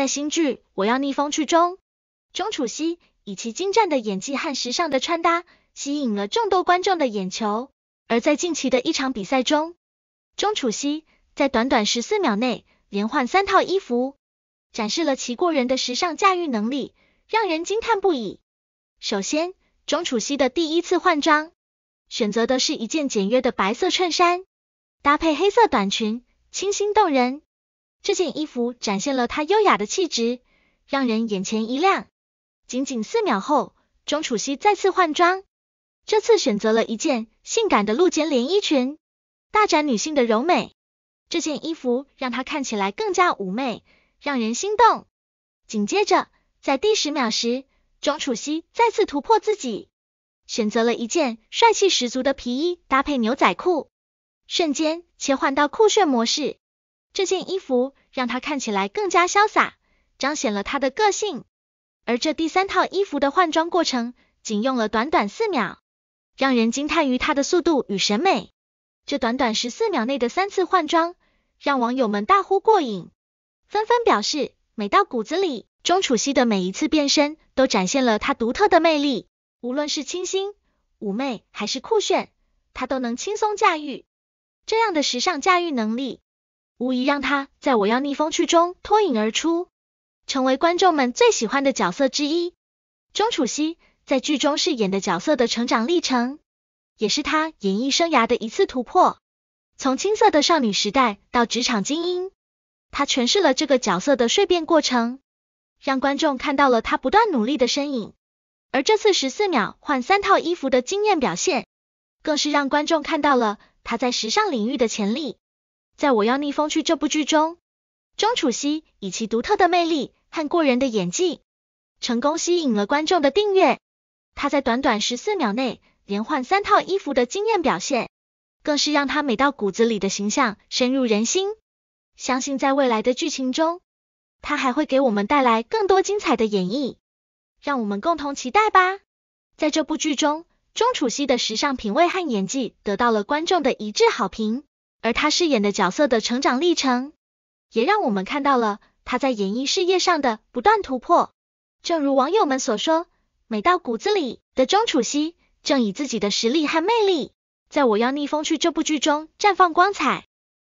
在新剧《我要逆风去》中，钟楚曦以其精湛的演技和时尚的穿搭吸引了众多观众的眼球。而在近期的一场比赛中，钟楚曦在短短十四秒内连换三套衣服，展示了其过人的时尚驾驭能力，让人惊叹不已。首先，钟楚曦的第一次换装选择的是一件简约的白色衬衫，搭配黑色短裙，清新动人。这件衣服展现了她优雅的气质，让人眼前一亮。仅仅四秒后，钟楚曦再次换装，这次选择了一件性感的露肩连衣裙，大展女性的柔美。这件衣服让她看起来更加妩媚，让人心动。紧接着，在第十秒时，钟楚曦再次突破自己，选择了一件帅气十足的皮衣搭配牛仔裤，瞬间切换到酷炫模式。这件衣服让她看起来更加潇洒，彰显了她的个性。而这第三套衣服的换装过程仅用了短短四秒，让人惊叹于她的速度与审美。这短短十四秒内的三次换装，让网友们大呼过瘾，纷纷表示美到骨子里。钟楚曦的每一次变身都展现了她独特的魅力，无论是清新、妩媚还是酷炫，她都能轻松驾驭。这样的时尚驾驭能力。无疑让他在《我要逆风去》中脱颖而出，成为观众们最喜欢的角色之一。钟楚曦在剧中饰演的角色的成长历程，也是她演艺生涯的一次突破。从青涩的少女时代到职场精英，她诠释了这个角色的蜕变过程，让观众看到了她不断努力的身影。而这次十四秒换三套衣服的惊艳表现，更是让观众看到了她在时尚领域的潜力。在《我要逆风去》这部剧中，钟楚曦以其独特的魅力和过人的演技，成功吸引了观众的订阅。她在短短十四秒内连换三套衣服的惊艳表现，更是让她美到骨子里的形象深入人心。相信在未来的剧情中，她还会给我们带来更多精彩的演绎，让我们共同期待吧。在这部剧中，钟楚曦的时尚品味和演技得到了观众的一致好评。而他饰演的角色的成长历程，也让我们看到了他在演艺事业上的不断突破。正如网友们所说，美到骨子里的钟楚曦，正以自己的实力和魅力，在《我要逆风去》这部剧中绽放光彩。